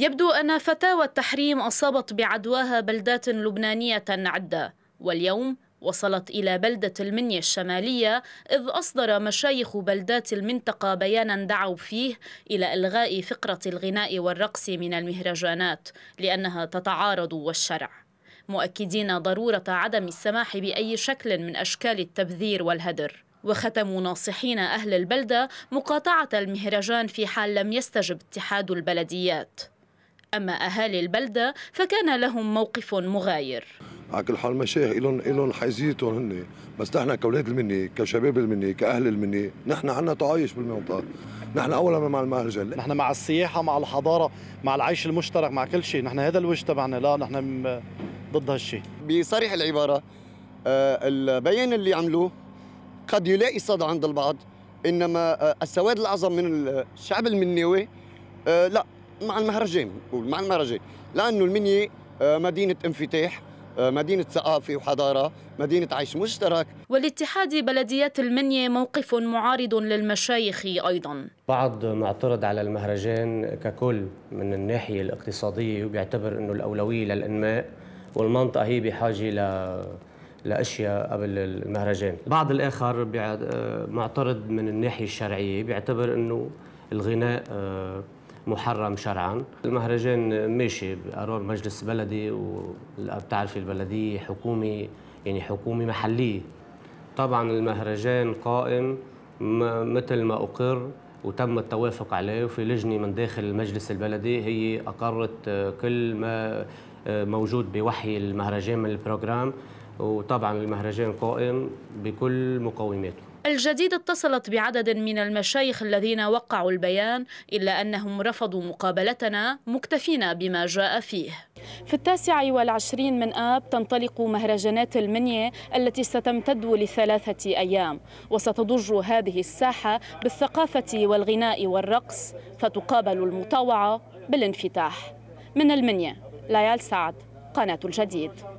يبدو أن فتاوى التحريم أصابت بعدواها بلدات لبنانية عدة واليوم وصلت إلى بلدة المنيا الشمالية إذ أصدر مشايخ بلدات المنطقة بيانا دعوا فيه إلى إلغاء فقرة الغناء والرقص من المهرجانات لأنها تتعارض والشرع مؤكدين ضرورة عدم السماح بأي شكل من أشكال التبذير والهدر وختموا ناصحين أهل البلدة مقاطعة المهرجان في حال لم يستجب اتحاد البلديات أما أهالي البلدة فكان لهم موقف مغاير على كل حال مشايخ إلهم إلهم حيزيتهم هن بس نحن كأولاد المني كشباب المني كأهل المني نحن عنا تعايش بالمنطقة نحن أولا مع المهرجان نحن مع السياحة مع الحضارة مع العيش المشترك مع كل شيء نحن هذا الوجه تبعنا لا نحن ضد هالشيء بصريح العبارة آه، البيان اللي عملوه قد يلاقي صدى عند البعض إنما آه، السواد الأعظم من الشعب المنيوي آه، لا مع المهرجان مع المهرجان لانه المنيا آه، مدينه انفتاح آه، مدينة ثقافة وحضارة مدينة عيش مشترك ولاتحاد بلديات المنيا موقف معارض للمشايخ أيضا بعض معترض على المهرجان ككل من الناحية الاقتصادية وبيعتبر أنه الأولوية للإنماء والمنطقة هي بحاجة ل... لأشياء قبل المهرجان بعض الآخر بيع... آه، معترض من الناحية الشرعية بيعتبر أنه الغناء محرم شرعا المهرجان ماشي بقرار مجلس بلدي وبتعرفي البلدية حكومي يعني حكومة محلية طبعا المهرجان قائم مثل ما أقر وتم التوافق عليه وفي لجنة من داخل المجلس البلدي هي أقرت كل ما آه، موجود بوحي المهرجان من البروجرام وطبعا المهرجان قائم بكل مقوماته الجديد اتصلت بعدد من المشايخ الذين وقعوا البيان إلا أنهم رفضوا مقابلتنا مكتفين بما جاء فيه في التاسع والعشرين من آب تنطلق مهرجانات المنية التي ستمتد لثلاثة أيام وستضج هذه الساحة بالثقافة والغناء والرقص فتقابل المطاوعة بالانفتاح من المنية ليال سعد قناة الجديد